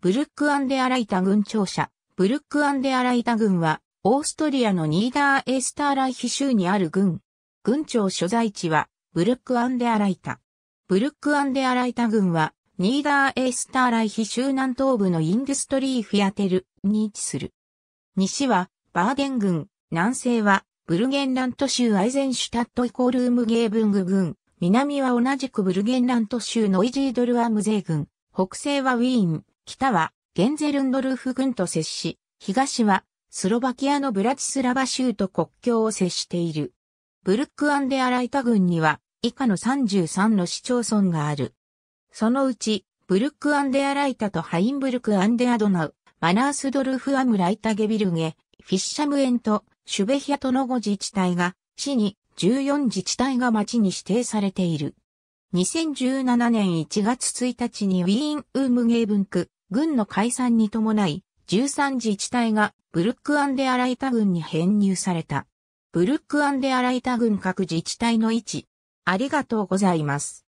ブルックアンデアライタ軍庁舎。ブルックアンデアライタ軍は、オーストリアのニーダーエースターライヒ州にある軍。軍庁所在地は、ブルックアンデアライタ。ブルックアンデアライタ軍は、ニーダーエースターライヒ州南東部のインドストリーフィアテルに位置する。西は、バーデン軍、南西は、ブルゲンラント州アイゼンシュタットイコールームゲーブング軍、南は同じくブルゲンラント州ノイジードルアムゼー軍、北西はウィーン、北はゲンゼルンドルフ軍と接し、東はスロバキアのブラチスラバ州と国境を接している。ブルックアンデアライタ郡には以下の33の市町村がある。そのうち、ブルックアンデアライタとハインブルクアンデアドナウ、マナースドルフアムライタゲビルゲ、フィッシャムエント、シュベヒアとの5自治体が、市に14自治体が町に指定されている。2017年1月1日にウィーン・ウームゲーブンク、軍の解散に伴い、13自治体がブルックアンデアライタ軍に編入された。ブルックアンデアライタ軍各自治体の位置。ありがとうございます。